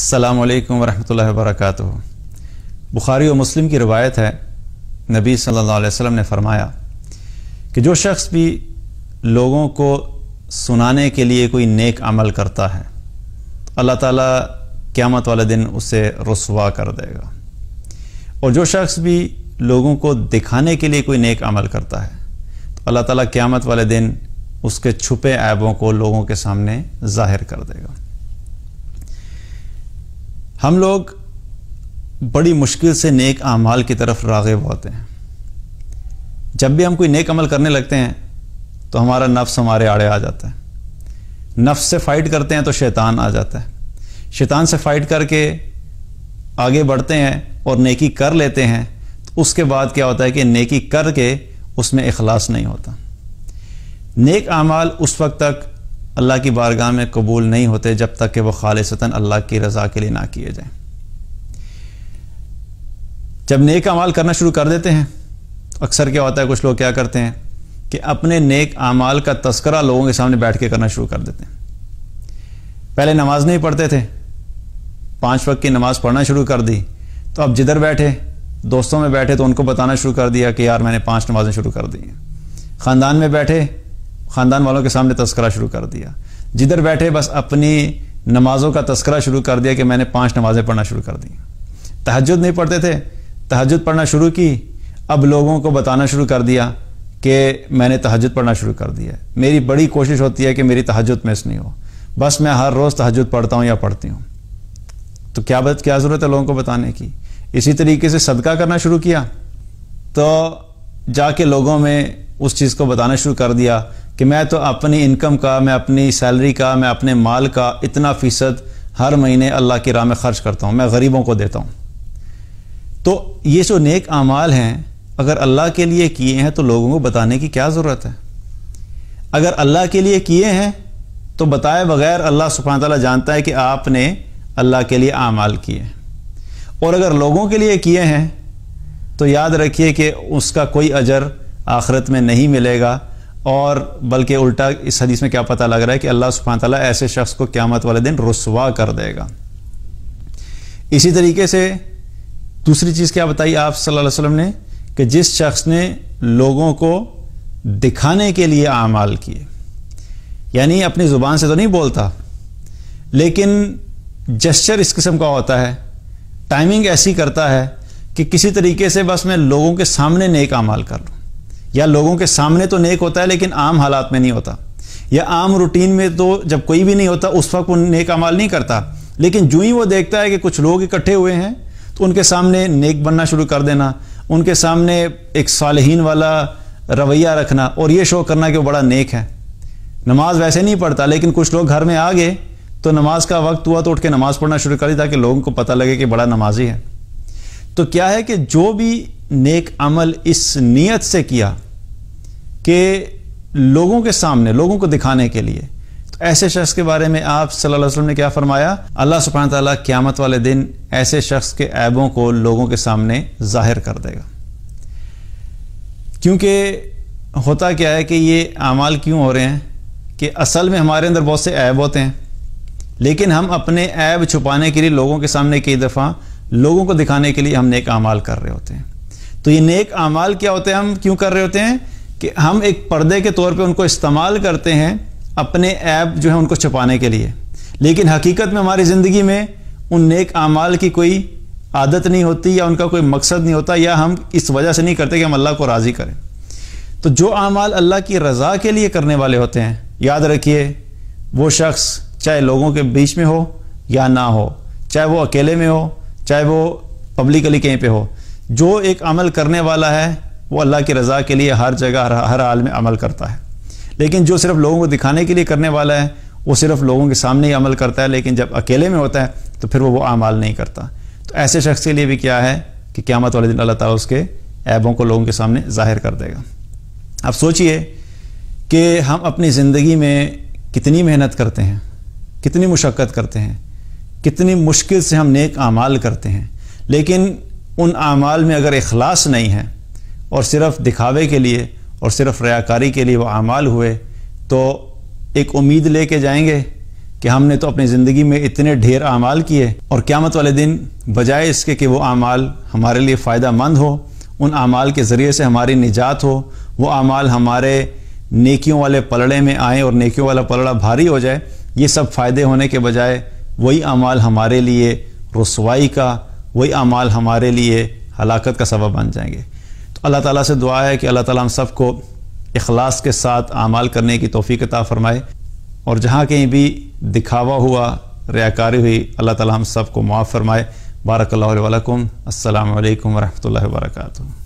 अल्लाम वरहमल वर्क बुखारी और मुस्लिम की रवायत है नबी सल्लल्लाहु अलैहि वसल्लम ने फरमाया कि जो शख्स भी लोगों को सुनाने के लिए कोई नेक अमल करता है तो अल्लाह ताला क़्यामत वाले दिन उसे रसवा कर देगा और जो शख्स भी लोगों को दिखाने के लिए कोई नेक अमल करता है तो अल्लाह ताला क़्यामत वाले दिन उसके छुपे ऐबों को लोगों के सामने ज़ाहिर कर देगा हम लोग बड़ी मुश्किल से नेक अमाल की तरफ रागब होते हैं जब भी हम कोई नेक अमल करने लगते हैं तो हमारा नफ्स हमारे आड़े आ जाता है नफ्स से फ़ाइट करते हैं तो शैतान आ जाता है शैतान से फ़ाइट करके आगे बढ़ते हैं और नेकी कर लेते हैं तो उसके बाद क्या होता है कि नेकी करके उसमें अखलास नहीं होता नेक अमाल उस वक्त तक अल्लाह की बारगाह में कबूल नहीं होते जब तक कि वह खालिशता अल्लाह की रज़ा के लिए ना किए जाए जब नेक अमाल करना शुरू कर देते हैं तो अक्सर क्या होता है कुछ लोग क्या करते हैं कि अपने नेक अमाल का तस्करा लोगों के सामने बैठ के करना शुरू कर देते हैं पहले नमाज नहीं पढ़ते थे पाँच वक्त की नमाज़ पढ़ना शुरू कर दी तो अब जिधर बैठे दोस्तों में बैठे तो उनको बताना शुरू कर दिया कि यार मैंने पाँच नमाज़ें शुरू कर दी हैं ख़ानदान में बैठे ख़ानदान वालों के सामने तस्करा शुरू कर दिया जिधर बैठे बस अपनी नमाज़ों का तस्करा शुरू कर दिया कि मैंने पाँच नमाज़ें पढ़ना शुरू कर दी तहजद नहीं पढ़ते थे तहजद पढ़ना शुरू की अब लोगों को बताना शुरू कर दिया कि मैंने तहजद पढ़ना शुरू कर दिया मेरी बड़ी कोशिश होती है कि मेरी तहजद मिस नहीं हो बस मैं हर रोज़ तहजद पढ़ता हूँ या पढ़ती हूँ तो क्या बात क्या ज़रूरत है लोगों को बताने की इसी तरीके से सदका करना शुरू किया तो जाके लोगों में उस चीज़ को बताना शुरू कर दिया कि मैं तो अपनी इनकम का मैं अपनी सैलरी का मैं अपने माल का इतना फ़ीसद हर महीने अल्लाह की राह में ख़र्च करता हूँ मैं गरीबों को देता हूँ तो ये जो नेक अमाल हैं अगर अल्लाह के लिए किए हैं तो लोगों को बताने की क्या ज़रूरत है अगर अल्लाह के लिए किए हैं तो बताए बगैर अल्लाह सुबहान तला जानता है कि आपने अल्लाह के लिए अमाल किए और अगर लोगों के लिए किए हैं तो याद रखिए कि उसका कोई अजर आखिरत में नहीं मिलेगा और बल्कि उल्टा इस हदीस में क्या पता लग रहा है कि अल्लाह सुबहान ताली ऐसे शख्स को क्यामत वाले दिन रसवा कर देगा इसी तरीके से दूसरी चीज़ क्या बताई आप सल्लल्लाहु अलैहि वसल्लम ने कि जिस शख्स ने लोगों को दिखाने के लिए आमाल किए यानी अपनी ज़ुबान से तो नहीं बोलता लेकिन जस्चर इस किस्म का होता है टाइमिंग ऐसी करता है कि किसी तरीके से बस मैं लोगों के सामने नेक आमाल कर लूँ या लोगों के सामने तो नेक होता है लेकिन आम हालात में नहीं होता या आम रूटीन में तो जब कोई भी नहीं होता उस वक्त वो नेक अमाल नहीं करता लेकिन जो ही वो देखता है कि कुछ लोग इकट्ठे हुए हैं तो उनके सामने नेक बनना शुरू कर देना उनके सामने एक सालहीन वाला रवैया रखना और ये शो करना कि वो बड़ा नेक है नमाज वैसे नहीं पढ़ता लेकिन कुछ लोग घर में आ गए तो नमाज का वक्त हुआ तो उठ के नमाज पढ़ना शुरू कर दी ताकि लोगों को पता लगे कि बड़ा नमाजी है तो क्या है कि जो भी नेक अमल इस नीयत से किया कि लोगों के सामने लोगों को दिखाने के लिए तो ऐसे शख्स के बारे में आप सल्लल्लाहु अलैहि वसल्लम ने क्या फरमाया अल्लाह सुबहान तला क़्यामत वाले दिन ऐसे शख्स के ऐबों को लोगों के सामने जाहिर कर देगा क्योंकि होता क्या है कि ये अमाल क्यों हो रहे हैं कि असल में हमारे अंदर बहुत से ऐब होते हैं लेकिन हम अपने ऐब छुपाने के लिए लोगों के सामने कई दफ़ा लोगों को दिखाने के लिए हम नेक अमाल कर रहे होते हैं तो ये नेक अमाल क्या होते हैं हम क्यों कर रहे होते हैं कि हम एक पर्दे के तौर पे उनको इस्तेमाल करते हैं अपने ऐप जो है उनको छुपाने के लिए लेकिन हकीकत में हमारी ज़िंदगी में उन नेक अमाल की कोई आदत नहीं होती या उनका कोई मकसद नहीं होता या हम इस वजह से नहीं करते कि हम अल्लाह को राज़ी करें तो जो अमाल अल्लाह की रज़ा के लिए करने वाले होते हैं याद रखिए वो शख्स चाहे लोगों के बीच में हो या ना हो चाहे वो अकेले में हो चाहे वो पब्लिकली कहीं पे हो जो एक अमल करने वाला है वो अल्लाह की रज़ा के लिए हर जगह हर, हर हाल में अमल करता है लेकिन जो सिर्फ लोगों को दिखाने के लिए करने वाला है वो सिर्फ लोगों के सामने ही अमल करता है लेकिन जब अकेले में होता है तो फिर वो वो अमाल नहीं करता तो ऐसे शख्स के लिए भी क्या है कि क़्यामत वाले दिन अल्लाह ताला उसके ऐबों को लोगों के सामने ज़ाहिर कर देगा आप सोचिए कि हम अपनी ज़िंदगी में कितनी मेहनत करते हैं कितनी मुशक्क़त करते हैं कितनी मुश्किल से हम नेक अमाल करते हैं लेकिन उन अमाल में अगर अखलास नहीं है और सिर्फ दिखावे के लिए और सिर्फ रयाकारी के लिए वह अमाल हुए तो एक उम्मीद ले कर जाएंगे कि हमने तो अपनी ज़िंदगी में इतने ढेर अमाल किए और क़्यामत वाले दिन बजाय इसके कि वो अमाल हमारे लिए फ़ायदा मंद हो उन अमाल के ज़रिए से हमारी निजात हो वो अमाल हमारे नेकियों वाले पलड़े में आए और नेकियों वाला पलड़ा भारी हो जाए ये सब फ़ायदे होने के बजाय वही अमाल हमारे लिए रसवाई का वही अमाल हमारे लिए हलाकत का सबब बन जाएंगे तो अल्लाह ताला से दुआ है कि अल्लाह ताला हम सबको अखलास के साथ अमाल करने की तोफ़ी कता फ़रमाए और जहाँ कहीं भी दिखावा हुआ रयाकारी हुई अल्लाह ताला हम सबको माफ़ फ़रमाए बारक अल्लाम अल्लाम वरहमल